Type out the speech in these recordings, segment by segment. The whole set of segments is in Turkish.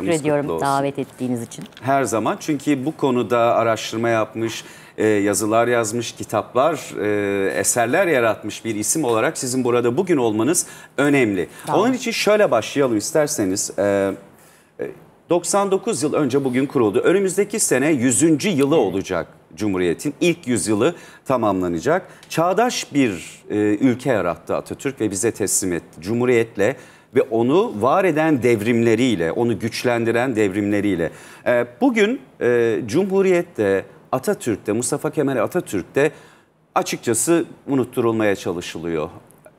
Teşekkür ediyorum davet ettiğiniz için. Her zaman çünkü bu konuda araştırma yapmış, e, yazılar yazmış, kitaplar, e, eserler yaratmış bir isim olarak sizin burada bugün olmanız önemli. Tamam. Onun için şöyle başlayalım isterseniz. 99 e, yıl önce bugün kuruldu. Önümüzdeki sene 100. yılı olacak Cumhuriyet'in. ilk yüzyılı tamamlanacak. Çağdaş bir ülke yarattı Atatürk ve bize teslim etti. Cumhuriyet'le ve onu var eden devrimleriyle, onu güçlendiren devrimleriyle. Ee, bugün e, Cumhuriyet'te, Atatürk'te, Mustafa Kemal Atatürk'te açıkçası unutturulmaya çalışılıyor.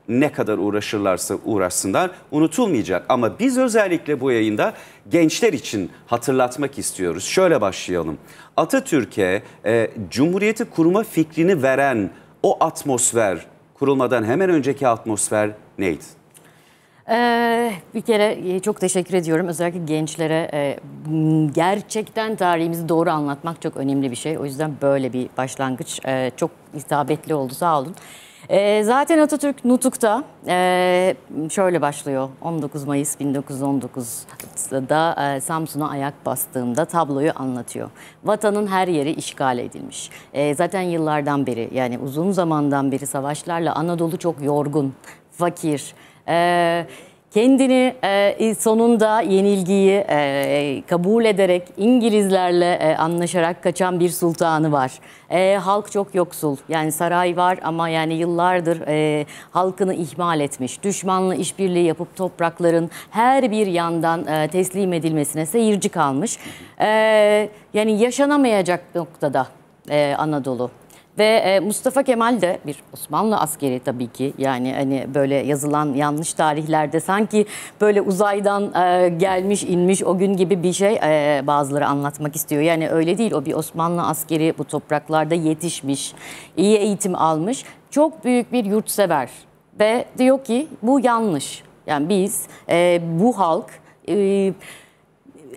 Ne kadar uğraşırlarsa uğraşsınlar unutulmayacak. Ama biz özellikle bu yayında gençler için hatırlatmak istiyoruz. Şöyle başlayalım. Atatürk'e e, Cumhuriyeti kurma fikrini veren o atmosfer, kurulmadan hemen önceki atmosfer neydi? Ee, bir kere e, çok teşekkür ediyorum. Özellikle gençlere e, gerçekten tarihimizi doğru anlatmak çok önemli bir şey. O yüzden böyle bir başlangıç e, çok isabetli oldu. Sağ olun. E, zaten Atatürk Nutuk'ta e, şöyle başlıyor. 19 Mayıs 1919'da e, Samsun'a ayak bastığımda tabloyu anlatıyor. Vatanın her yeri işgal edilmiş. E, zaten yıllardan beri yani uzun zamandan beri savaşlarla Anadolu çok yorgun, fakir, ee, kendini e, sonunda yenilgiyi e, kabul ederek İngilizlerle e, anlaşarak kaçan bir sultanı var. halk çok yoksul. Yani saray var ama yani yıllardır halkını ihmal etmiş. Düşmanla işbirliği yapıp toprakların her bir yandan teslim edilmesine seyirci kalmış. yani yaşanamayacak noktada Anadolu. Ve e, Mustafa Kemal de bir Osmanlı askeri tabii ki yani hani böyle yazılan yanlış tarihlerde sanki böyle uzaydan e, gelmiş inmiş o gün gibi bir şey e, bazıları anlatmak istiyor. Yani öyle değil o bir Osmanlı askeri bu topraklarda yetişmiş, iyi eğitim almış çok büyük bir yurtsever ve diyor ki bu yanlış. Yani biz bu halk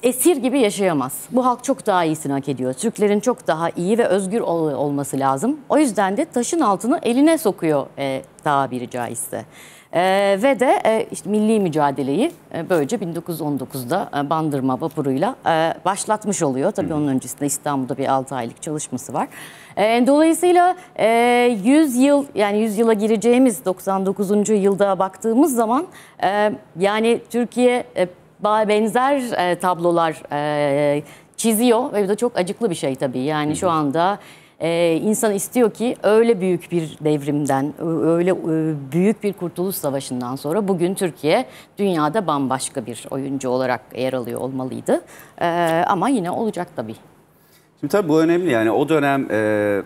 esir gibi yaşayamaz. Bu halk çok daha iyisini hak ediyor. Türklerin çok daha iyi ve özgür ol olması lazım. O yüzden de taşın altını eline sokuyor e, tabiri caizse. E, ve de e, işte milli mücadeleyi e, böylece 1919'da e, Bandırma vapuruyla e, başlatmış oluyor. Tabii onun öncesinde İstanbul'da bir 6 aylık çalışması var. E, dolayısıyla e, 100 yıl yani 100 yıla gireceğimiz 99. yılda baktığımız zaman e, yani Türkiye e, benzer e, tablolar e, çiziyor ve bu da çok acıklı bir şey tabii. Yani şu anda e, insan istiyor ki öyle büyük bir devrimden, öyle e, büyük bir kurtuluş savaşından sonra bugün Türkiye dünyada bambaşka bir oyuncu olarak yer alıyor olmalıydı. E, ama yine olacak tabii. Şimdi tabii bu önemli yani o dönem... E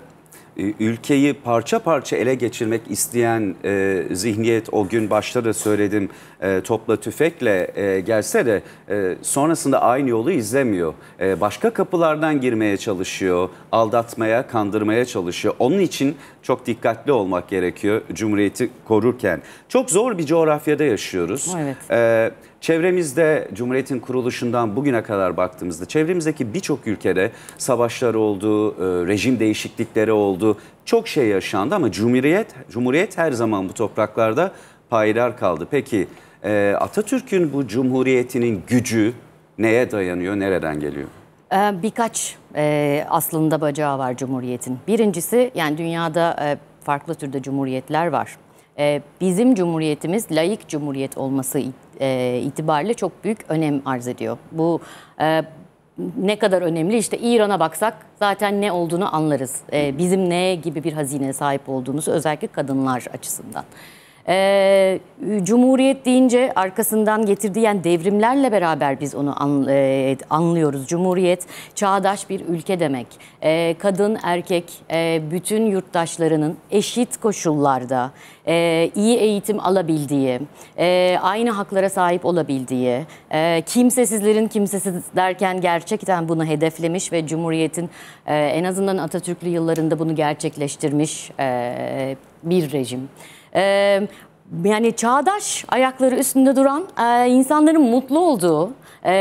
ee, ülkeyi parça parça ele geçirmek isteyen e, zihniyet o gün başta da söyledim e, topla tüfekle e, gelse de e, sonrasında aynı yolu izlemiyor. E, başka kapılardan girmeye çalışıyor, aldatmaya, kandırmaya çalışıyor. Onun için çok dikkatli olmak gerekiyor Cumhuriyeti korurken. Çok zor bir coğrafyada yaşıyoruz. Evet. E, Çevremizde Cumhuriyet'in kuruluşundan bugüne kadar baktığımızda çevremizdeki birçok ülkede savaşlar oldu, e, rejim değişiklikleri oldu. Çok şey yaşandı ama Cumhuriyet, Cumhuriyet her zaman bu topraklarda payidar kaldı. Peki e, Atatürk'ün bu Cumhuriyet'inin gücü neye dayanıyor, nereden geliyor? E, birkaç aslında bacağı var Cumhuriyet'in. Birincisi yani dünyada farklı türde cumhuriyetler var. Bizim cumhuriyetimiz layık cumhuriyet olması e, itibariyle çok büyük önem arz ediyor. Bu e, ne kadar önemli işte İran'a baksak zaten ne olduğunu anlarız. E, bizim ne gibi bir hazine sahip olduğumuzu özellikle kadınlar açısından. E, Cumhuriyet deyince arkasından getirdiği yani devrimlerle beraber biz onu an, e, anlıyoruz. Cumhuriyet çağdaş bir ülke demek. E, kadın, erkek, e, bütün yurttaşlarının eşit koşullarda e, iyi eğitim alabildiği, e, aynı haklara sahip olabildiği, e, kimsesizlerin kimsesiz derken gerçekten bunu hedeflemiş ve Cumhuriyet'in e, en azından Atatürklü yıllarında bunu gerçekleştirmiş e, bir rejim e, yani çağdaş ayakları üstünde duran e, insanların mutlu olduğu, e,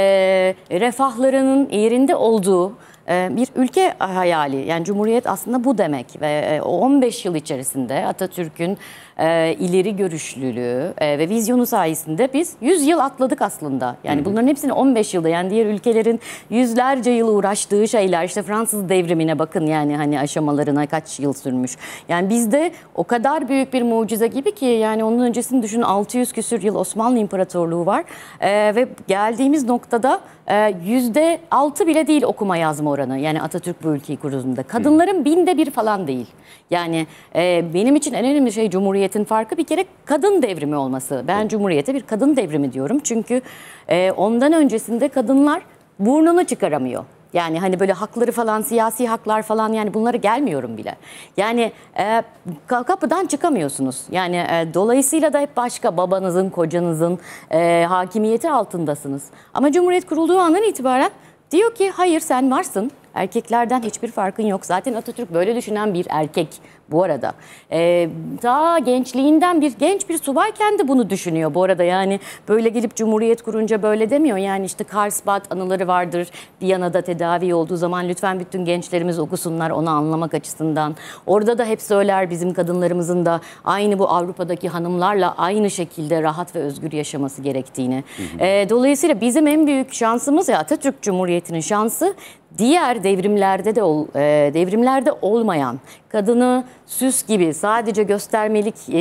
refahlarının yerinde olduğu bir ülke hayali. Yani Cumhuriyet aslında bu demek ve o 15 yıl içerisinde Atatürk'ün e, ileri görüşlülüğü e, ve vizyonu sayesinde biz 100 yıl atladık aslında. Yani hı bunların hepsini 15 yılda yani diğer ülkelerin yüzlerce yıl uğraştığı şeyler işte Fransız devrimine bakın yani hani aşamalarına kaç yıl sürmüş. Yani bizde o kadar büyük bir mucize gibi ki yani onun öncesini düşünün 600 küsür yıl Osmanlı İmparatorluğu var e, ve geldiğimiz noktada e, yüzde altı bile değil okuma yazma oranı. Yani Atatürk bu ülkeyi kurduğunda. Kadınların binde bir falan değil. Yani e, benim için en önemli şey Cumhuriyet Cumhuriyet'in farkı bir kere kadın devrimi olması. Ben Cumhuriyet'e bir kadın devrimi diyorum. Çünkü e, ondan öncesinde kadınlar burnunu çıkaramıyor. Yani hani böyle hakları falan, siyasi haklar falan yani bunları gelmiyorum bile. Yani e, kapıdan çıkamıyorsunuz. Yani e, dolayısıyla da hep başka babanızın, kocanızın e, hakimiyeti altındasınız. Ama Cumhuriyet kurulduğu andan itibaren diyor ki hayır sen varsın. Erkeklerden hiçbir farkın yok. Zaten Atatürk böyle düşünen bir erkek bu arada. Ee, daha gençliğinden bir genç bir subay kendi bunu düşünüyor bu arada. Yani böyle gelip Cumhuriyet kurunca böyle demiyor. Yani işte Karlsbad anıları vardır. Viyana'da tedavi olduğu zaman lütfen bütün gençlerimiz okusunlar onu anlamak açısından. Orada da hep söyler bizim kadınlarımızın da aynı bu Avrupa'daki hanımlarla aynı şekilde rahat ve özgür yaşaması gerektiğini. Hı hı. Ee, dolayısıyla bizim en büyük şansımız ya Atatürk Cumhuriyeti'nin şansı diğer devrimlerde de ol, e, devrimlerde olmayan kadını süs gibi sadece göstermelik e,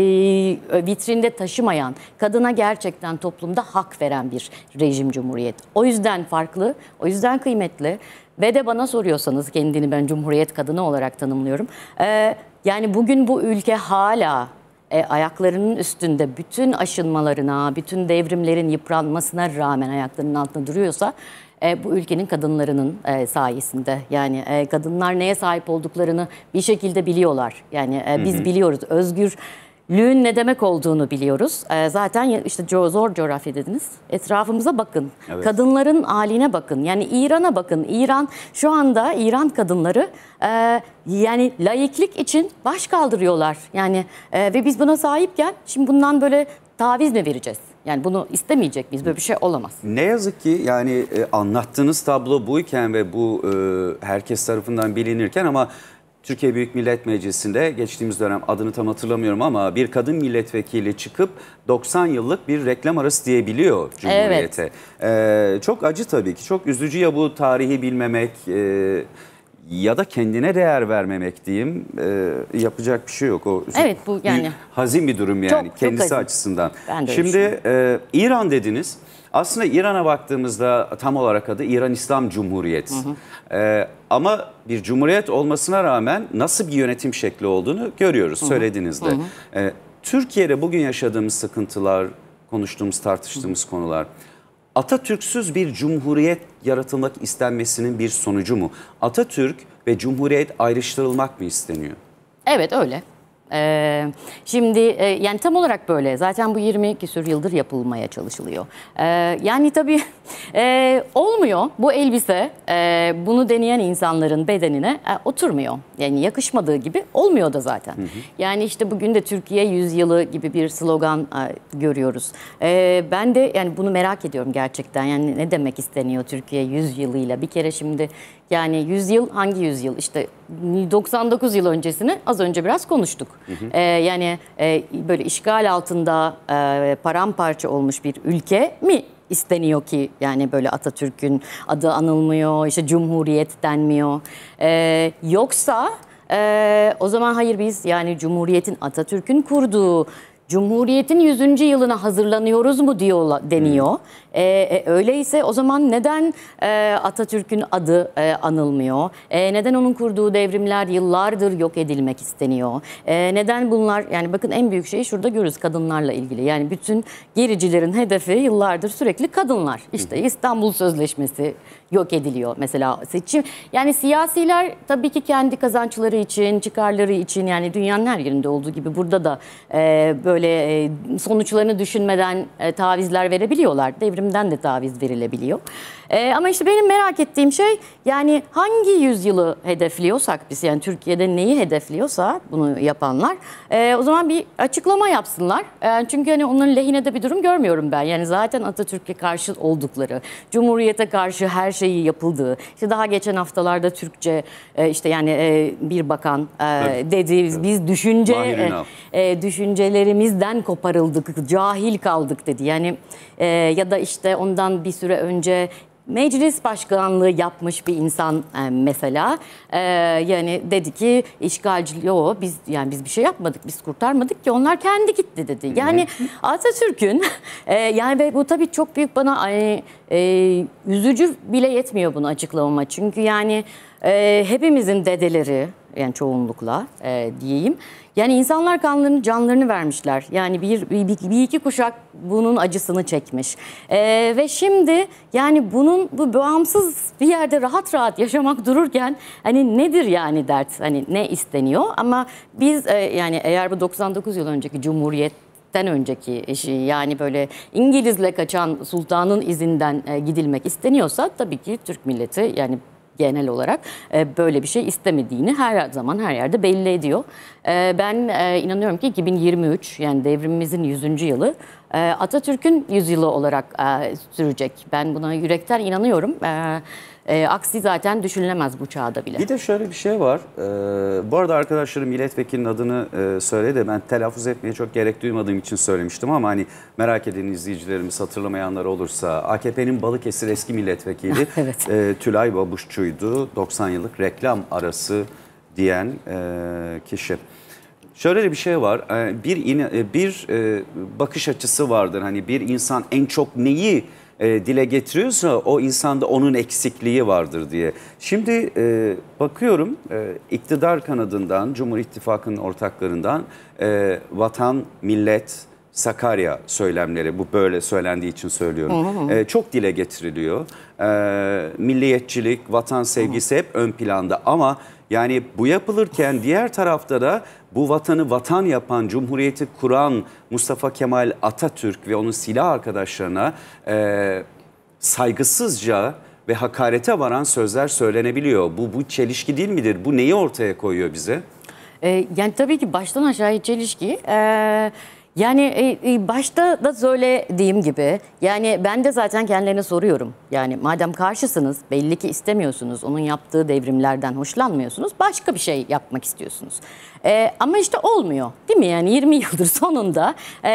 vitrinde taşımayan kadına gerçekten toplumda hak veren bir rejim cumhuriyet. O yüzden farklı, o yüzden kıymetli ve de bana soruyorsanız kendini ben cumhuriyet kadını olarak tanımlıyorum. E, yani bugün bu ülke hala e, ayaklarının üstünde bütün aşınmalarına, bütün devrimlerin yıpranmasına rağmen ayaklarının altında duruyorsa e, bu ülkenin kadınlarının e, sayesinde. Yani e, kadınlar neye sahip olduklarını bir şekilde biliyorlar. Yani biz biliyoruz özgür lüğün ne demek olduğunu biliyoruz. zaten işte zor coğrafya dediniz. Etrafımıza bakın. Evet. Kadınların haline bakın. Yani İran'a bakın. İran şu anda İran kadınları yani layıklık için baş kaldırıyorlar. Yani ve biz buna sahipken şimdi bundan böyle taviz mi vereceğiz? Yani bunu istemeyecek miyiz? Böyle bir şey olamaz. Ne yazık ki yani e, anlattığınız tablo buyken ve bu e, herkes tarafından bilinirken ama Türkiye Büyük Millet Meclisi'nde geçtiğimiz dönem adını tam hatırlamıyorum ama bir kadın milletvekili çıkıp 90 yıllık bir reklam arası diyebiliyor Cumhuriyet'e. Evet. Ee, çok acı tabii ki. Çok üzücü ya bu tarihi bilmemek. E, ya da kendine değer vermemek diyeyim e, yapacak bir şey yok. O evet bu yani hazin bir durum yani çok, kendisi çok açısından. Ben de Şimdi e, İran dediniz. Aslında İran'a baktığımızda tam olarak adı İran İslam Cumhuriyet. Hı hı. E, ama bir cumhuriyet olmasına rağmen nasıl bir yönetim şekli olduğunu görüyoruz hı hı. söylediğinizde. Hı hı. E, Türkiye'de bugün yaşadığımız sıkıntılar, konuştuğumuz, tartıştığımız hı hı. konular Atatürksüz bir cumhuriyet yaratılmak istenmesinin bir sonucu mu? Atatürk ve cumhuriyet ayrıştırılmak mı isteniyor? Evet öyle. E, şimdi e, yani tam olarak böyle. Zaten bu 20 küsür yıldır yapılmaya çalışılıyor. E, yani tabii e, olmuyor bu elbise. E, bunu deneyen insanların bedenine e, oturmuyor. Yani yakışmadığı gibi olmuyor da zaten. Hı hı. Yani işte bugün de Türkiye yüzyılı gibi bir slogan e, görüyoruz. E, ben de yani bunu merak ediyorum gerçekten. Yani ne demek isteniyor Türkiye yüzyılıyla? Bir kere şimdi yani yüzyıl hangi yüzyıl? İşte 99 yıl öncesini az önce biraz konuştuk. Hı hı. E, ee, yani e, böyle işgal altında e, paramparça olmuş bir ülke mi isteniyor ki yani böyle Atatürk'ün adı anılmıyor, işte Cumhuriyet denmiyor. Ee, yoksa e, o zaman hayır biz yani Cumhuriyet'in Atatürk'ün kurduğu Cumhuriyet'in 100. yılına hazırlanıyoruz mu diyor deniyor. Hmm. E, e, öyleyse o zaman neden e, Atatürk'ün adı e, anılmıyor? E, neden onun kurduğu devrimler yıllardır yok edilmek isteniyor? E, neden bunlar yani bakın en büyük şeyi şurada görürüz kadınlarla ilgili. Yani bütün gericilerin hedefi yıllardır sürekli kadınlar. İşte İstanbul Sözleşmesi yok ediliyor mesela seçim. Yani siyasiler tabii ki kendi kazançları için, çıkarları için yani dünyanın her yerinde olduğu gibi burada da e, böyle e, sonuçlarını düşünmeden e, tavizler verebiliyorlar. Devrim indirimden de taviz verilebiliyor. E, ama işte benim merak ettiğim şey yani hangi yüzyılı hedefliyorsak biz yani Türkiye'de neyi hedefliyorsa bunu yapanlar e, o zaman bir açıklama yapsınlar. E, çünkü hani onların lehine de bir durum görmüyorum ben. Yani zaten Atatürk'e karşı oldukları, Cumhuriyet'e karşı her şeyi yapıldığı. işte daha geçen haftalarda Türkçe e, işte yani e, bir bakan e, evet. dedi biz, evet. biz düşünce e, e, düşüncelerimizden koparıldık, cahil kaldık dedi. Yani e, ya da işte ondan bir süre önce meclis başkanlığı yapmış bir insan e, mesela e, yani dedi ki işgalci o biz yani biz bir şey yapmadık biz kurtarmadık ki onlar kendi gitti dedi. Yani Atatürk'ün e, yani bu tabii çok büyük bana e, üzücü bile yetmiyor bunu açıklamama. Çünkü yani e, hepimizin dedeleri yani çoğunlukla e, diyeyim. Yani insanlar kanlarını, canlarını vermişler. Yani bir, bir, bir iki kuşak bunun acısını çekmiş. E, ve şimdi yani bunun bu bağımsız bir yerde rahat rahat yaşamak dururken hani nedir yani dert? Hani ne isteniyor? Ama biz e, yani eğer bu 99 yıl önceki Cumhuriyet önceki işi yani böyle İngilizle kaçan sultanın izinden e, gidilmek isteniyorsa tabii ki Türk milleti yani genel olarak e, böyle bir şey istemediğini her zaman her yerde belli ediyor. E, ben e, inanıyorum ki 2023 yani devrimimizin 100. yılı Atatürk'ün yüzyılı olarak sürecek. Ben buna yürekten inanıyorum. Evet e, aksi zaten düşünülemez bu çağda bile. Bir de şöyle bir şey var. E, bu arada arkadaşlarım milletvekilinin adını e, söyledi. Ben telaffuz etmeye çok gerek duymadığım için söylemiştim ama hani merak eden izleyicilerimiz hatırlamayanlar olursa AKP'nin Balıkesir eski milletvekili evet. e, Tülay Babuşçu'ydu. 90 yıllık reklam arası diyen e, kişi. Şöyle bir şey var. E, bir in e, bir e, bakış açısı vardır. Hani bir insan en çok neyi e, dile getiriyorsa o insanda onun eksikliği vardır diye. Şimdi e, bakıyorum e, iktidar kanadından, Cumhur İttifakı'nın ortaklarından e, vatan, millet, Sakarya söylemleri bu böyle söylendiği için söylüyorum. Hı hı. E, çok dile getiriliyor. E, milliyetçilik, vatan sevgisi hı. hep ön planda ama yani bu yapılırken diğer tarafta da bu vatanı vatan yapan, cumhuriyeti kuran Mustafa Kemal Atatürk ve onun silah arkadaşlarına e, saygısızca ve hakarete varan sözler söylenebiliyor. Bu, bu çelişki değil midir? Bu neyi ortaya koyuyor bize? E, yani tabii ki baştan aşağıya çelişki. E, yani e, e, başta da söylediğim gibi yani ben de zaten kendilerine soruyorum. Yani madem karşısınız belli ki istemiyorsunuz onun yaptığı devrimlerden hoşlanmıyorsunuz başka bir şey yapmak istiyorsunuz. E, ama işte olmuyor değil mi yani 20 yıldır sonunda e,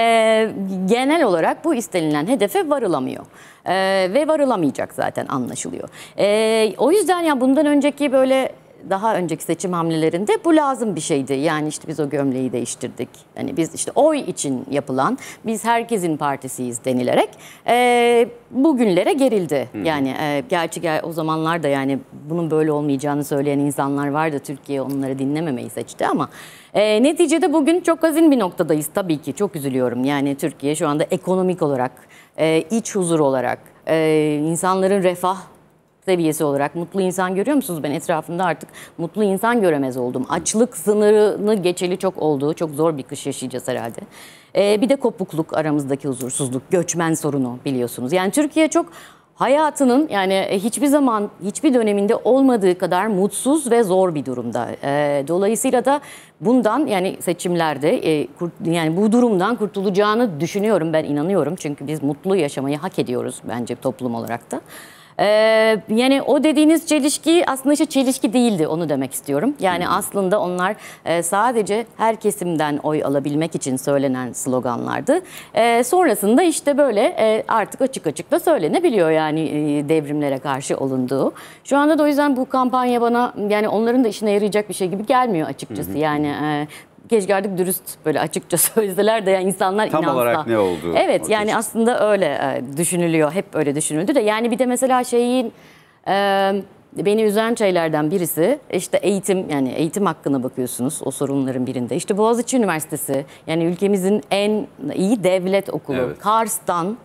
genel olarak bu istenilen hedefe varılamıyor. E, ve varılamayacak zaten anlaşılıyor. E, o yüzden ya yani bundan önceki böyle daha önceki seçim hamlelerinde bu lazım bir şeydi. Yani işte biz o gömleği değiştirdik. Hani biz işte oy için yapılan, biz herkesin partisiyiz denilerek e, bugünlere gerildi. Hı. Yani e, gerçi o zamanlar da yani bunun böyle olmayacağını söyleyen insanlar vardı. Türkiye onları dinlememeyi seçti ama e, neticede bugün çok azin bir noktadayız tabii ki. Çok üzülüyorum. Yani Türkiye şu anda ekonomik olarak, e, iç huzur olarak, e, insanların refah seviyesi olarak mutlu insan görüyor musunuz? Ben etrafımda artık mutlu insan göremez oldum. Açlık sınırını geçeli çok olduğu çok zor bir kış yaşayacağız herhalde. Ee, bir de kopukluk aramızdaki huzursuzluk, göçmen sorunu biliyorsunuz. Yani Türkiye çok hayatının yani e, hiçbir zaman hiçbir döneminde olmadığı kadar mutsuz ve zor bir durumda. E, dolayısıyla da bundan yani seçimlerde e, kurt, yani bu durumdan kurtulacağını düşünüyorum ben inanıyorum. Çünkü biz mutlu yaşamayı hak ediyoruz bence toplum olarak da. Ee, yani o dediğiniz çelişki aslında işte çelişki değildi onu demek istiyorum. Yani hmm. aslında onlar e, sadece her kesimden oy alabilmek için söylenen sloganlardı. E, sonrasında işte böyle e, artık açık açık da söylenebiliyor yani e, devrimlere karşı olunduğu. Şu anda da o yüzden bu kampanya bana yani onların da işine yarayacak bir şey gibi gelmiyor açıkçası. Hmm. Yani e, keşke dürüst böyle açıkça söylediler de yani insanlar Tam inansa. olarak ne oldu? Evet ortası. yani aslında öyle e, düşünülüyor. Hep öyle düşünüldü de yani bir de mesela şeyin... E, beni üzen şeylerden birisi işte eğitim yani eğitim hakkına bakıyorsunuz o sorunların birinde. İşte Boğaziçi Üniversitesi yani ülkemizin en iyi devlet okulu. Evet. Kars'tan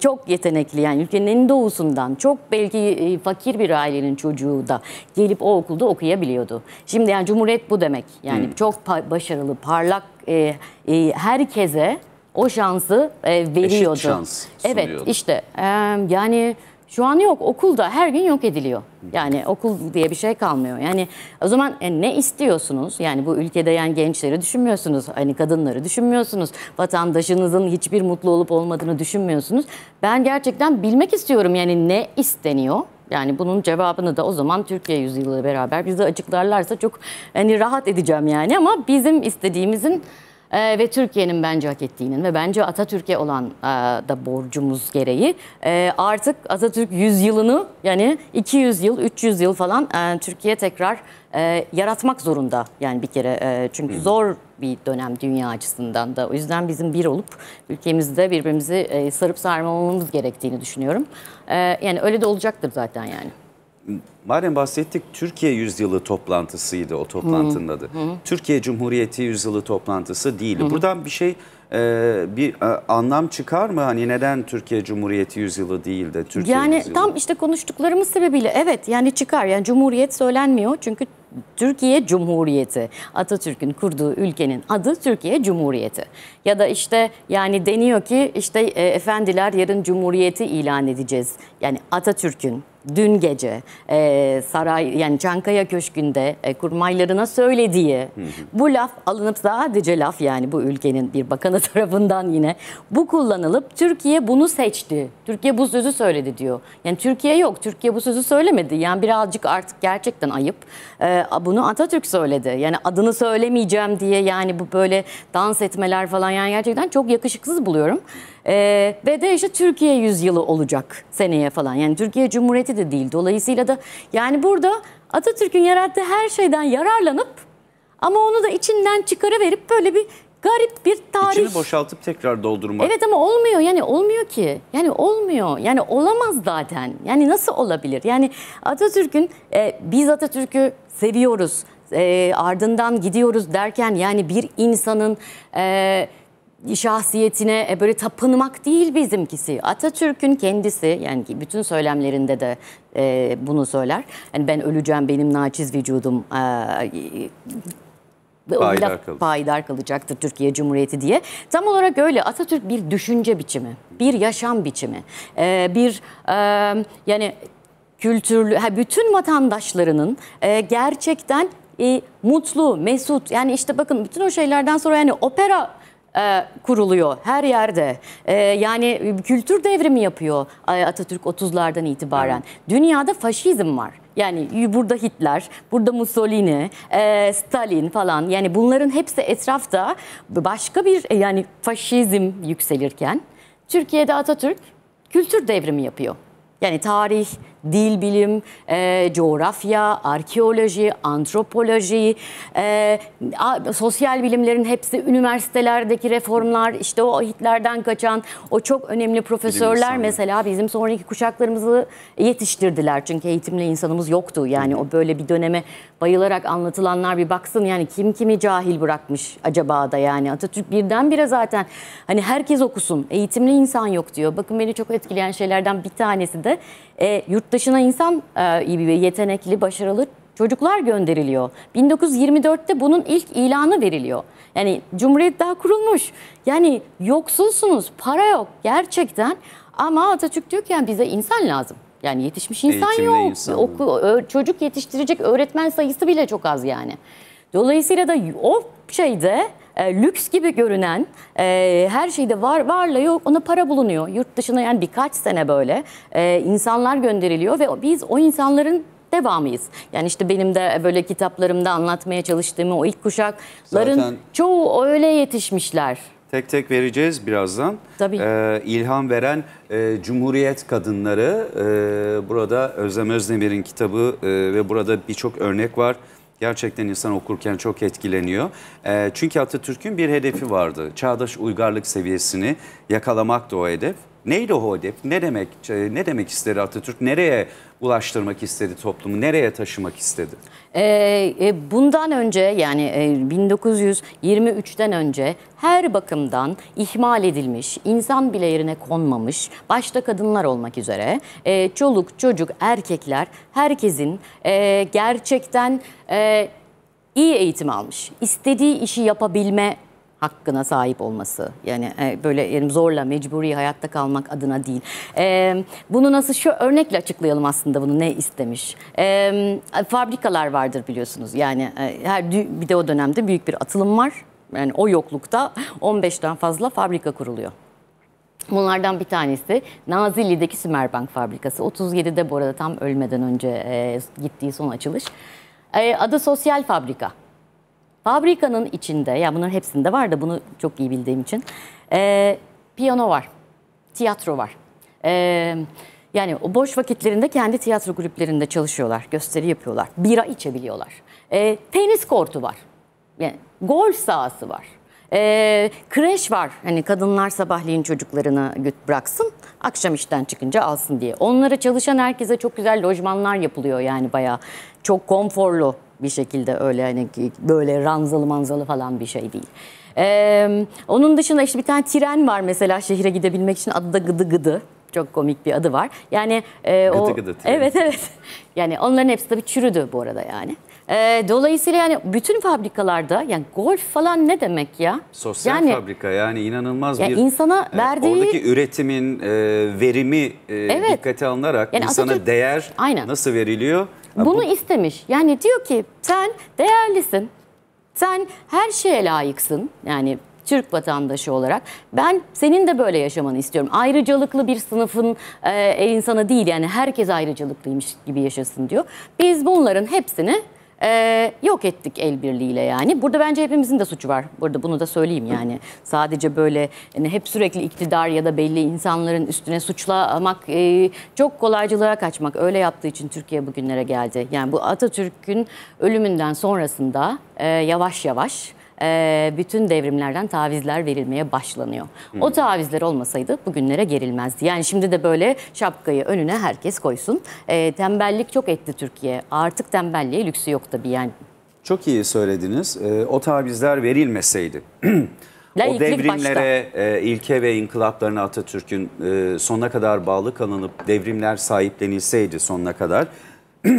çok yetenekli yani ülkenin en doğusundan çok belki e, fakir bir ailenin çocuğu da gelip o okulda okuyabiliyordu. Şimdi yani Cumhuriyet bu demek. Yani hmm. çok başarılı, parlak e, e, herkese o şansı e, veriyordu. Eşit şans sunuyordu. Evet işte e, yani şu an yok. okulda her gün yok ediliyor. Yani okul diye bir şey kalmıyor. Yani o zaman e, ne istiyorsunuz? Yani bu ülkede yani gençleri düşünmüyorsunuz. Hani kadınları düşünmüyorsunuz. Vatandaşınızın hiçbir mutlu olup olmadığını düşünmüyorsunuz. Ben gerçekten bilmek istiyorum yani ne isteniyor? Yani bunun cevabını da o zaman Türkiye yüzyılı beraber bize açıklarlarsa çok hani rahat edeceğim yani ama bizim istediğimizin e, ve Türkiye'nin bence hak ettiğinin ve bence Atatürk'e olan e, da borcumuz gereği e, artık Atatürk 100 yılını yani 200 yıl 300 yıl falan e, Türkiye tekrar e, yaratmak zorunda yani bir kere e, çünkü zor bir dönem dünya açısından da o yüzden bizim bir olup ülkemizde birbirimizi e, sarıp sarmalamamız gerektiğini düşünüyorum. E, yani öyle de olacaktır zaten yani. Madem bahsettik Türkiye Yüzyılı toplantısıydı o toplantının adı. Türkiye Cumhuriyeti Yüzyılı toplantısı değil. Hı Buradan bir şey e, bir e, anlam çıkar mı? Hani neden Türkiye Cumhuriyeti Yüzyılı değil de Türkiye Yani yüzyılı? tam işte konuştuklarımız sebebiyle evet yani çıkar. Yani Cumhuriyet söylenmiyor çünkü Türkiye Cumhuriyeti. Atatürk'ün kurduğu ülkenin adı Türkiye Cumhuriyeti. Ya da işte yani deniyor ki işte e, efendiler yarın Cumhuriyeti ilan edeceğiz. Yani Atatürk'ün dün gece e, saray yani Çankaya Köşkü'nde e, kurmaylarına söylediği bu laf alınıp sadece laf yani bu ülkenin bir bakanı tarafından yine bu kullanılıp Türkiye bunu seçti. Türkiye bu sözü söyledi diyor. Yani Türkiye yok. Türkiye bu sözü söylemedi. Yani birazcık artık gerçekten ayıp. E, bunu Atatürk söyledi. Yani adını söylemeyeceğim diye yani bu böyle dans etmeler falan yani gerçekten çok yakışıksız buluyorum. Ee, ve de işte Türkiye yüzyılı olacak seneye falan. Yani Türkiye Cumhuriyeti de değil. Dolayısıyla da yani burada Atatürk'ün yarattığı her şeyden yararlanıp ama onu da içinden çıkarıverip böyle bir garip bir tarih. İçini boşaltıp tekrar doldurmak. Evet ama olmuyor yani olmuyor ki. Yani olmuyor. Yani olamaz zaten. Yani nasıl olabilir? Yani Atatürk'ün e, biz Atatürk'ü seviyoruz. E, ardından gidiyoruz derken yani bir insanın e, şahsiyetine e, böyle tapınmak değil bizimkisi. Atatürk'ün kendisi yani bütün söylemlerinde de e, bunu söyler. Yani ben öleceğim benim naçiz vücudum e, paydar payidar, kalacaktır Türkiye Cumhuriyeti diye. Tam olarak öyle Atatürk bir düşünce biçimi, bir yaşam biçimi, bir yani kültürlü, bütün vatandaşlarının gerçekten mutlu, mesut yani işte bakın bütün o şeylerden sonra yani opera e, kuruluyor her yerde. E, yani kültür devrimi yapıyor e, Atatürk 30'lardan itibaren. Dünyada faşizm var. Yani burada Hitler, burada Mussolini, e, Stalin falan yani bunların hepsi etrafta başka bir e, yani faşizm yükselirken Türkiye'de Atatürk kültür devrimi yapıyor. Yani tarih, dil bilim, e, coğrafya, arkeoloji, antropoloji, e, a, sosyal bilimlerin hepsi üniversitelerdeki reformlar, işte o Hitler'den kaçan o çok önemli profesörler mesela bizim sonraki kuşaklarımızı yetiştirdiler. Çünkü eğitimli insanımız yoktu. Yani o böyle bir döneme bayılarak anlatılanlar bir baksın yani kim kimi cahil bırakmış acaba da yani Atatürk birdenbire zaten hani herkes okusun eğitimli insan yok diyor. Bakın beni çok etkileyen şeylerden bir tanesi de e, yurt Yurt dışına insan e, iyi bir yetenekli, başarılı çocuklar gönderiliyor. 1924'te bunun ilk ilanı veriliyor. Yani Cumhuriyet daha kurulmuş. Yani yoksulsunuz, para yok gerçekten. Ama Atatürk diyor ki yani bize insan lazım. Yani yetişmiş insan Eğitimli yok. Insan. Oku, çocuk yetiştirecek öğretmen sayısı bile çok az yani. Dolayısıyla da o şeyde e, lüks gibi görünen e, her şeyde var varla yok ona para bulunuyor. Yurt dışına yani birkaç sene böyle e, insanlar gönderiliyor ve biz o insanların devamıyız. Yani işte benim de böyle kitaplarımda anlatmaya çalıştığım o ilk kuşakların Zaten... çoğu öyle yetişmişler. Tek tek vereceğiz birazdan. Tabii. Ee, ilham veren e, Cumhuriyet Kadınları. E, burada Özlem Özdemir'in kitabı e, ve burada birçok örnek var. Gerçekten insan okurken çok etkileniyor. E, çünkü Atatürk'ün bir hedefi vardı. Çağdaş uygarlık seviyesini yakalamak da o hedef. Neydi o hedef? Ne demek e, ne demek istedi Atatürk? Nereye ulaştırmak istedi toplumu? Nereye taşımak istedi? E, e, bundan önce yani e, 1923'ten önce her bakımdan ihmal edilmiş, insan bile yerine konmamış, başta kadınlar olmak üzere e, çoluk, çocuk, erkekler herkesin e, gerçekten e, iyi eğitim almış, istediği işi yapabilme hakkına sahip olması. Yani e, böyle zorla mecburi hayatta kalmak adına değil. E, bunu nasıl şu örnekle açıklayalım aslında bunu ne istemiş. E, fabrikalar vardır biliyorsunuz. Yani her bir de o dönemde büyük bir atılım var. Yani o yoklukta 15'ten fazla fabrika kuruluyor. Bunlardan bir tanesi Nazilli'deki Sümerbank fabrikası. 37'de bu arada tam ölmeden önce gittiği son açılış. adı Sosyal Fabrika. Fabrikanın içinde, ya yani bunların hepsinde var da bunu çok iyi bildiğim için. E, piyano var, tiyatro var. E, yani o boş vakitlerinde kendi tiyatro gruplarında çalışıyorlar, gösteri yapıyorlar, bira içebiliyorlar. E, tenis kortu var, yani golf sahası var. E, kreş var. Hani kadınlar sabahleyin çocuklarını güt bıraksın, akşam işten çıkınca alsın diye. Onlara çalışan herkese çok güzel lojmanlar yapılıyor yani bayağı. Çok konforlu bir şekilde öyle hani böyle ranzalı manzalı falan bir şey değil. Ee, onun dışında işte bir tane tren var mesela şehire gidebilmek için adı da Gıdı Gıdı. Çok komik bir adı var. Yani e, o gıdı gıdı evet evet. Yani onların hepsi tabii çürüdü bu arada yani. E, dolayısıyla yani bütün fabrikalarda yani golf falan ne demek ya? Sosyal yani, fabrika yani inanılmaz ya bir insana e, verdiği oradaki üretimin e, verimi e, evet. dikkate alınarak yani insana Atatürk, değer aynen. nasıl veriliyor? Bunu bu... istemiş. Yani diyor ki sen değerlisin. Sen her şeye layıksın. Yani Türk vatandaşı olarak ben senin de böyle yaşamanı istiyorum. Ayrıcalıklı bir sınıfın e, e, insanı değil yani herkes ayrıcalıklıymış gibi yaşasın diyor. Biz bunların hepsini e, yok ettik el birliğiyle yani. Burada bence hepimizin de suçu var. Burada bunu da söyleyeyim yani. Sadece böyle yani hep sürekli iktidar ya da belli insanların üstüne suçlamak e, çok kolaycılığa kaçmak. Öyle yaptığı için Türkiye bugünlere geldi. Yani bu Atatürk'ün ölümünden sonrasında e, yavaş yavaş e, bütün devrimlerden tavizler verilmeye başlanıyor. Hmm. O tavizler olmasaydı bugünlere gerilmezdi. Yani şimdi de böyle şapkayı önüne herkes koysun. E, tembellik çok etti Türkiye. Artık tembelliğe lüksü yok tabii yani. Çok iyi söylediniz. E, o tavizler verilmeseydi. o devrimlere, e, ilke ve inkılaplarına Atatürk'ün e, sonuna kadar bağlı kalınıp devrimler sahiplenilseydi sonuna kadar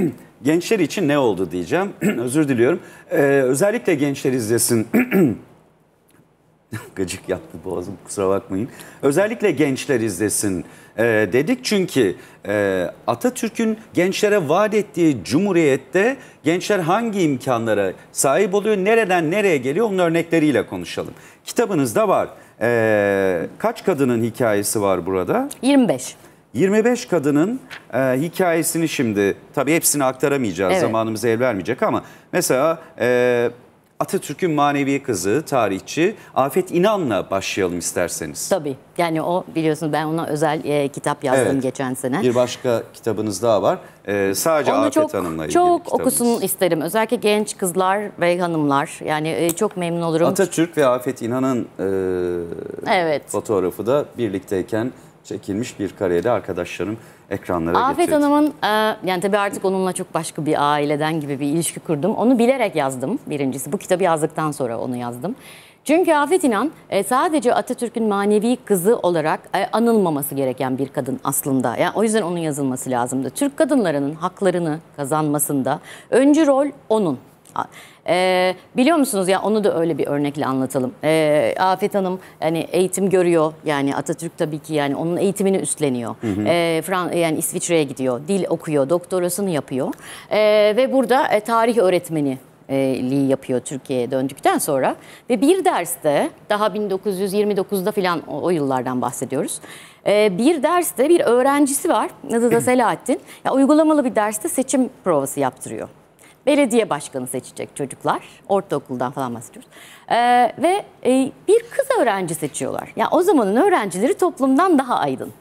gençler için ne oldu diyeceğim. Özür diliyorum. Ee, özellikle gençler izlesin. Gıcık yaptı boğazım kusura bakmayın. Özellikle gençler izlesin e, dedik çünkü e, Atatürk'ün gençlere vaat ettiği cumhuriyette gençler hangi imkanlara sahip oluyor, nereden nereye geliyor onun örnekleriyle konuşalım. Kitabınızda var. E, kaç kadının hikayesi var burada? 25. 25 kadının e, hikayesini şimdi tabii hepsini aktaramayacağız evet. zamanımız el vermeyecek ama mesela e, Atatürk'ün manevi kızı tarihçi Afet İnan'la başlayalım isterseniz. Tabii yani o biliyorsunuz ben ona özel e, kitap yazdım evet. geçen sene. Bir başka kitabınız daha var e, sadece Onu Afet çok, Hanım'la ilgili Çok okusun isterim özellikle genç kızlar ve hanımlar yani e, çok memnun olurum. Atatürk ve Afet İnan'ın e, evet. fotoğrafı da birlikteyken çekilmiş bir karede arkadaşlarım ekranlara Afet getirdi. Afet Hanım'ın e, yani tabii artık onunla çok başka bir aileden gibi bir ilişki kurdum. Onu bilerek yazdım birincisi. Bu kitabı yazdıktan sonra onu yazdım. Çünkü Afet İnan e, sadece Atatürk'ün manevi kızı olarak e, anılmaması gereken bir kadın aslında. Yani o yüzden onun yazılması lazımdı. Türk kadınlarının haklarını kazanmasında öncü rol onun. E, biliyor musunuz ya onu da öyle bir örnekle anlatalım. E, Afet Hanım yani eğitim görüyor yani Atatürk tabii ki yani onun eğitimini üstleniyor. Hı ee, Fran yani İsviçre'ye gidiyor, dil okuyor, doktorasını yapıyor e, ve burada e, tarih öğretmeni e, yapıyor Türkiye'ye döndükten sonra ve bir derste daha 1929'da filan o, o yıllardan bahsediyoruz. Ee, bir derste bir öğrencisi var adı da Selahattin. Ya, uygulamalı bir derste seçim provası yaptırıyor belediye başkanı seçecek çocuklar. Ortaokuldan falan bahsediyoruz. Ee, ve e, bir kız öğrenci seçiyorlar. Ya yani o zamanın öğrencileri toplumdan daha aydın.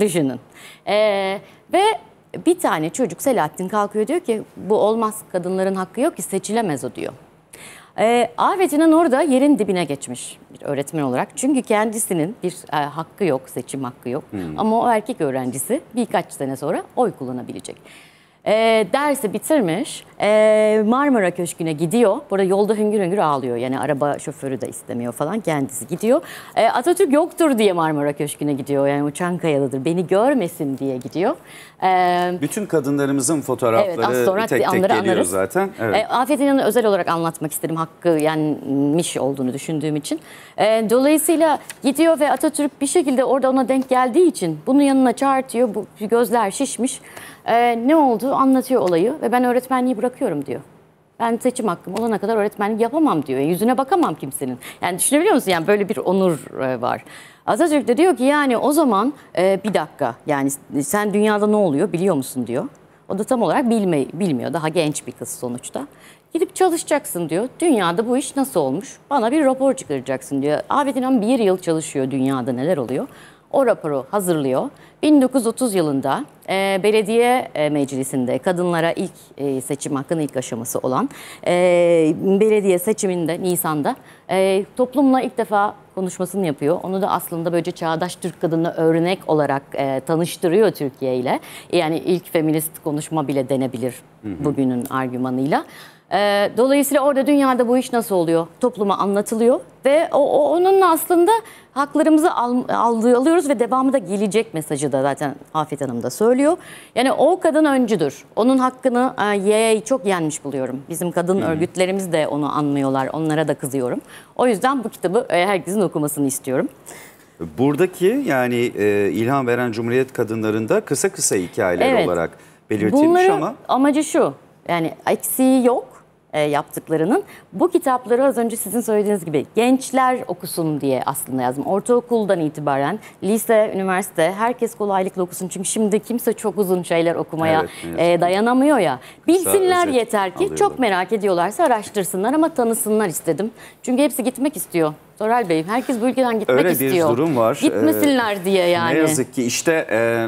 Düşünün. Ee, ve bir tane çocuk Selahattin kalkıyor diyor ki bu olmaz kadınların hakkı yok ki seçilemez o diyor. Ee, Ahmet İnan orada yerin dibine geçmiş bir öğretmen olarak. Çünkü kendisinin bir e, hakkı yok, seçim hakkı yok. Hmm. Ama o erkek öğrencisi birkaç sene sonra oy kullanabilecek. E, dersi bitirmiş. E, Marmara Köşkü'ne gidiyor. Burada yolda hüngür hüngür ağlıyor. Yani araba şoförü de istemiyor falan. Kendisi gidiyor. E, Atatürk yoktur diye Marmara Köşkü'ne gidiyor. Yani uçan kayalıdır. Beni görmesin diye gidiyor. E, Bütün kadınlarımızın fotoğrafları evet, sonra tek tek geliyor anlarız. zaten. Evet. E, Afet İnan'ı özel olarak anlatmak istedim. Hakkı yenmiş olduğunu düşündüğüm için. E, dolayısıyla gidiyor ve Atatürk bir şekilde orada ona denk geldiği için bunun yanına çağırtıyor. Bu gözler şişmiş e, ne oldu anlatıyor olayı ve ben öğretmenliği bırakıyorum diyor. Ben seçim hakkım olana kadar öğretmenlik yapamam diyor. yüzüne bakamam kimsenin. Yani düşünebiliyor musun? Yani böyle bir onur e, var. Atatürk de diyor ki yani o zaman e, bir dakika yani sen dünyada ne oluyor biliyor musun diyor. O da tam olarak bilme, bilmiyor. Daha genç bir kız sonuçta. Gidip çalışacaksın diyor. Dünyada bu iş nasıl olmuş? Bana bir rapor çıkaracaksın diyor. Ahmet İnan bir yıl çalışıyor dünyada neler oluyor o raporu hazırlıyor. 1930 yılında e, belediye e, meclisinde kadınlara ilk e, seçim hakkının ilk aşaması olan e, belediye seçiminde Nisan'da e, toplumla ilk defa konuşmasını yapıyor. Onu da aslında böyle çağdaş Türk kadını örnek olarak e, tanıştırıyor Türkiye ile. Yani ilk feminist konuşma bile denebilir hı hı. bugünün argümanıyla. Ee, dolayısıyla orada dünyada bu iş nasıl oluyor? Topluma anlatılıyor ve o, o onunla aslında haklarımızı al, alıyoruz ve devamı da gelecek mesajı da zaten Afet Hanım da söylüyor. Yani o kadın öncüdür. Onun hakkını e, ye, çok yenmiş buluyorum. Bizim kadın hmm. örgütlerimiz de onu anmıyorlar. Onlara da kızıyorum. O yüzden bu kitabı e, herkesin okumasını istiyorum. Buradaki yani e, ilham veren Cumhuriyet kadınlarında kısa kısa hikayeler evet. olarak belirtilmiş Bunların ama amacı şu. Yani eksiği yok e, yaptıklarının. Bu kitapları az önce sizin söylediğiniz gibi gençler okusun diye aslında yazdım. Ortaokuldan itibaren lise, üniversite herkes kolaylıkla okusun. Çünkü şimdi kimse çok uzun şeyler okumaya evet, e, dayanamıyor ya. Bilsinler yeter ki çok merak ediyorlarsa araştırsınlar ama tanısınlar istedim. Çünkü hepsi gitmek istiyor. Soral Bey herkes bu ülkeden gitmek Öyle istiyor. Öyle bir durum var. E, Gitmesinler ee, diye yani. Ne yazık ki işte... E,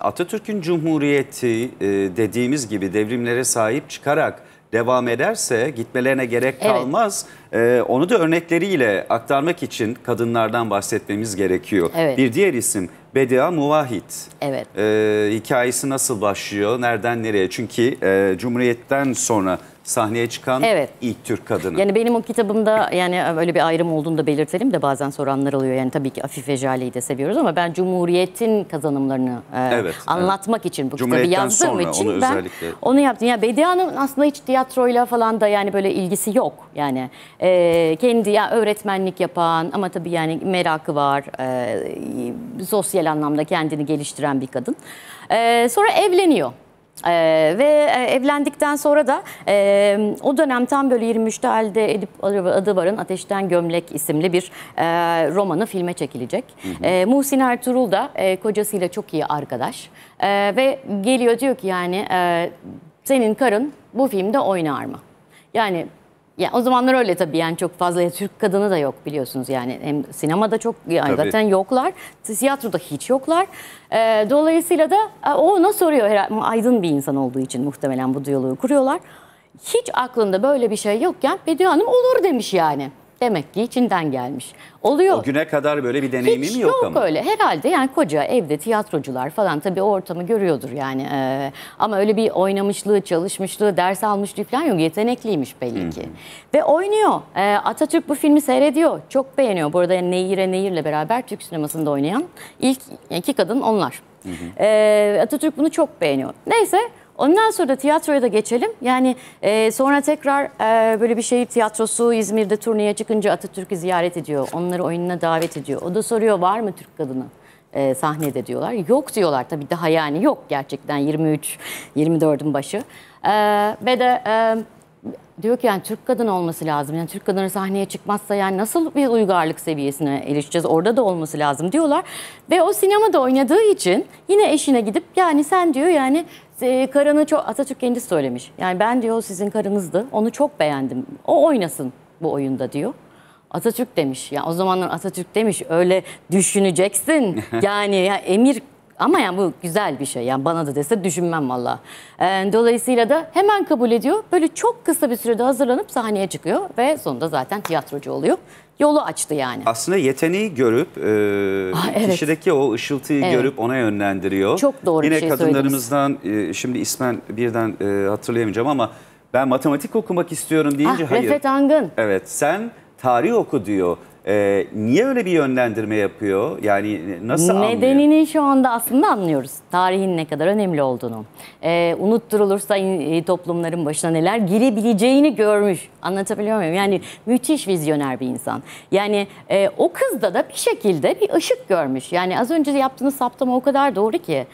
Atatürk'ün Cumhuriyeti e, dediğimiz gibi devrimlere sahip çıkarak devam ederse gitmelerine gerek kalmaz. Evet. Ee, onu da örnekleriyle aktarmak için kadınlardan bahsetmemiz gerekiyor. Evet. Bir diğer isim Bedia Muvahit. Evet. Ee, hikayesi nasıl başlıyor, nereden nereye? Çünkü e, Cumhuriyet'ten sonra sahneye çıkan evet. ilk Türk kadını. Yani benim o kitabımda yani öyle bir ayrım olduğunu da belirtelim de bazen soranlar oluyor. Yani tabii ki Afife Jale'yi de seviyoruz ama ben Cumhuriyet'in kazanımlarını e, evet, anlatmak evet. için bu kitabı yazdığım sonra, için onu ben özellikle... onu yaptım. Yani Bedia'nın aslında hiç tiyatroyla falan da yani böyle ilgisi yok. Yani e, kendi ya öğretmenlik yapan ama tabii yani merakı var. E, sosyal anlamda kendini geliştiren bir kadın. E, sonra evleniyor. Ee, ve e, evlendikten sonra da e, o dönem tam böyle 23'te elde edip adı varın Ateşten Gömlek isimli bir e, romanı filme çekilecek. Hı hı. E, Muhsin Ertuğrul da e, kocasıyla çok iyi arkadaş e, ve geliyor diyor ki yani e, senin karın bu filmde oynar mı? Yani ya o zamanlar öyle tabii yani çok fazla ya, Türk kadını da yok biliyorsunuz yani hem sinemada çok yani zaten yoklar. Tiyatroda hiç yoklar. Ee, dolayısıyla da e, o ona soruyor herhalde aydın bir insan olduğu için muhtemelen bu diyaloğu kuruyorlar. Hiç aklında böyle bir şey yokken Bediye Hanım olur demiş yani. Demek ki içinden gelmiş. Oluyor. O güne kadar böyle bir deneyimi Hiç mi yok, yok ama? öyle. Herhalde yani koca evde tiyatrocular falan tabii o ortamı görüyordur yani. Ee, ama öyle bir oynamışlığı, çalışmışlığı, ders almışlığı falan yok. Yetenekliymiş belli Hı -hı. ki. Ve oynuyor. Ee, Atatürk bu filmi seyrediyor. Çok beğeniyor. Burada arada yani Nehir'e Nehir'le beraber Türk sinemasında oynayan ilk iki kadın onlar. Hı Ee, Atatürk bunu çok beğeniyor. Neyse Ondan sonra da tiyatroya da geçelim. Yani e, sonra tekrar e, böyle bir şehir tiyatrosu İzmir'de turneye çıkınca Atatürk'ü ziyaret ediyor. Onları oyununa davet ediyor. O da soruyor var mı Türk kadını? e, sahnede diyorlar. Yok diyorlar tabii daha yani yok gerçekten 23 24'ün başı. E, ve de e, diyor ki yani Türk kadın olması lazım. Yani Türk kadını sahneye çıkmazsa yani nasıl bir uygarlık seviyesine erişeceğiz? Orada da olması lazım diyorlar. Ve o sinemada oynadığı için yine eşine gidip yani sen diyor yani ee, karını çok Atatürk kendisi söylemiş. Yani ben diyor sizin karınızdı. Onu çok beğendim. O oynasın bu oyunda diyor. Atatürk demiş. Ya yani o zamanlar Atatürk demiş öyle düşüneceksin. yani ya emir ama yani bu güzel bir şey. Yani bana da dese düşünmem valla. Ee, dolayısıyla da hemen kabul ediyor. Böyle çok kısa bir sürede hazırlanıp sahneye çıkıyor ve sonunda zaten tiyatrocu oluyor yolu açtı yani. Aslında yeteneği görüp e, ah, evet. kişideki o ışıltıyı evet. görüp ona yönlendiriyor. Çok doğru Yine bir şey kadınlarımızdan e, şimdi ismen birden e, hatırlayamayacağım ama ben matematik okumak istiyorum deyince ah, hayır. Refet Angın. Evet sen tarih oku diyor. Ee, niye öyle bir yönlendirme yapıyor? Yani nasıl Nedenini anlıyor? Nedenini şu anda aslında anlıyoruz. Tarihin ne kadar önemli olduğunu. Ee, unutturulursa e, toplumların başına neler girebileceğini görmüş. Anlatabiliyor muyum? Yani müthiş vizyoner bir insan. Yani e, o kızda da bir şekilde bir ışık görmüş. Yani az önce yaptığınız saptama o kadar doğru ki.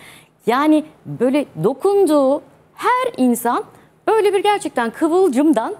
Yani böyle dokunduğu her insan böyle bir gerçekten kıvılcımdan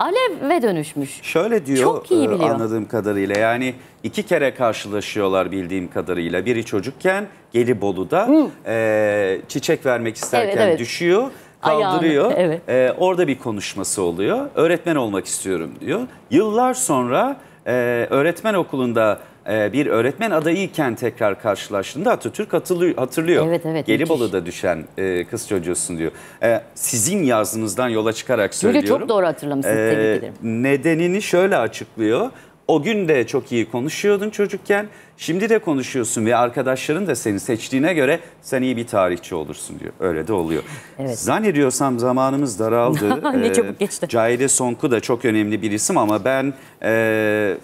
aleve dönüşmüş. Şöyle diyor Çok iyi e, biliyor. anladığım kadarıyla yani iki kere karşılaşıyorlar bildiğim kadarıyla. Biri çocukken Gelibolu'da e, çiçek vermek isterken Evet, evet. düşüyor kaldırıyor. Ayağını, evet. E, orada bir konuşması oluyor. Öğretmen olmak istiyorum diyor. Yıllar sonra e, öğretmen okulunda ee, bir öğretmen adayıyken tekrar karşılaştığında Atatürk hatırlıyor. Evet, evet, Gelibolu'da düşen e, kız çocuğusun diyor. Ee, sizin yazdığınızdan yola çıkarak söylüyorum. Çünkü çok doğru hatırlamışsınız. Ee, tebrik Nedenini şöyle açıklıyor. O gün de çok iyi konuşuyordun çocukken. Şimdi de konuşuyorsun ve arkadaşların da seni seçtiğine göre sen iyi bir tarihçi olursun diyor. Öyle de oluyor. Evet. Zannediyorsam zamanımız daraldı. ne ee, çabuk geçti. Cahide Sonku da çok önemli bir isim ama ben e,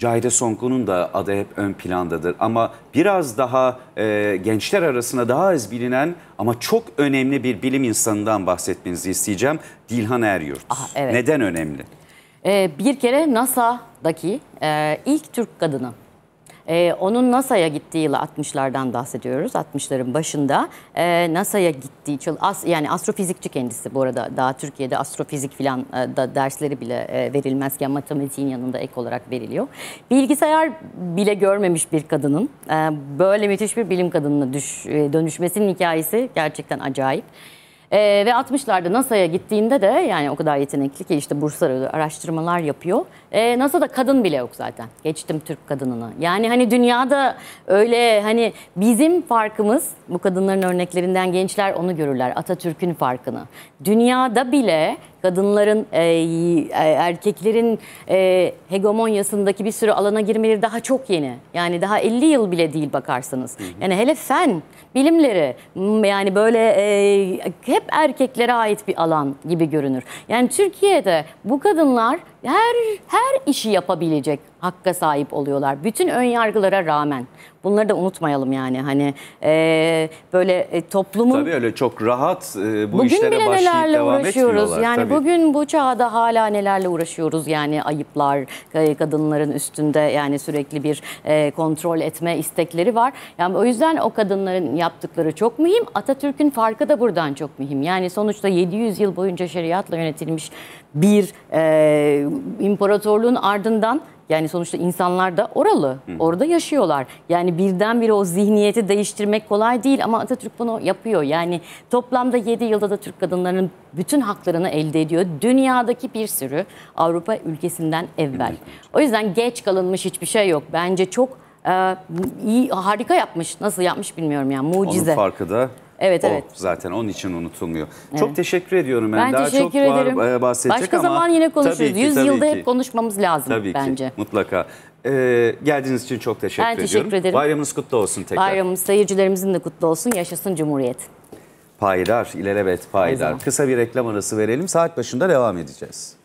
Cahide Sonkun'un da adı hep ön plandadır ama biraz daha e, gençler arasında daha az bilinen ama çok önemli bir bilim insanından bahsetmenizi isteyeceğim. Dilhan Eryurt. Ah, evet. Neden önemli? Ee, bir kere NASA'daki e, ilk Türk kadını e, onun NASA'ya gittiği yılı 60'lardan bahsediyoruz. 60'ların başında e, ee, NASA'ya gittiği, as, yani astrofizikçi kendisi bu arada daha Türkiye'de astrofizik filan e, da dersleri bile e, verilmezken matematiğin yanında ek olarak veriliyor. Bilgisayar bile görmemiş bir kadının e, böyle müthiş bir bilim kadınına düş, e, dönüşmesinin hikayesi gerçekten acayip. E, ve 60'larda NASA'ya gittiğinde de yani o kadar yetenekli ki işte bursları araştırmalar yapıyor. E, NASA'da kadın bile yok zaten. Geçtim Türk kadınını. Yani hani dünyada öyle hani bizim farkımız bu kadınların örneklerinden gençler onu görürler. Atatürk'ün farkını. Dünyada bile kadınların, e, e, erkeklerin e, hegemonyasındaki bir sürü alana girmeleri daha çok yeni. Yani daha 50 yıl bile değil bakarsanız. Hı hı. Yani hele fen, bilimleri yani böyle e, hep erkeklere ait bir alan gibi görünür. Yani Türkiye'de bu kadınlar her her işi yapabilecek hakka sahip oluyorlar. Bütün ön yargılara rağmen. Bunları da unutmayalım yani hani e, böyle e, toplumun... Tabii öyle çok rahat e, bu bugün işlere bile başlayıp nelerle devam uğraşıyoruz. Yani tabii. bugün bu çağda hala nelerle uğraşıyoruz yani ayıplar e, kadınların üstünde yani sürekli bir e, kontrol etme istekleri var. Yani o yüzden o kadınların yaptıkları çok mühim. Atatürk'ün farkı da buradan çok mühim. Yani sonuçta 700 yıl boyunca şeriatla yönetilmiş bir e, imparatorluğun ardından yani sonuçta insanlar da oralı, Hı. orada yaşıyorlar. Yani birdenbire o zihniyeti değiştirmek kolay değil ama Atatürk bunu yapıyor. Yani toplamda 7 yılda da Türk kadınlarının bütün haklarını elde ediyor. Dünyadaki bir sürü Avrupa ülkesinden evvel. O yüzden geç kalınmış hiçbir şey yok. Bence çok e, iyi, harika yapmış. Nasıl yapmış bilmiyorum yani mucize. Onun farkı da Evet o evet. Zaten onun için unutulmuyor. Evet. Çok teşekkür ediyorum. Ben, ben daha teşekkür çok ederim. Var, e, bahsedecek Başka ama zaman yine konuşuruz. Ki, yılda ki. hep konuşmamız lazım tabii bence. Ki, mutlaka. Ee, geldiğiniz için çok teşekkür ben ediyorum. teşekkür ederim. Bayramınız kutlu olsun tekrar. Bayramımız seyircilerimizin de kutlu olsun. Yaşasın Cumhuriyet. Payidar, ilelebet payidar. Kısa bir reklam arası verelim. Saat başında devam edeceğiz.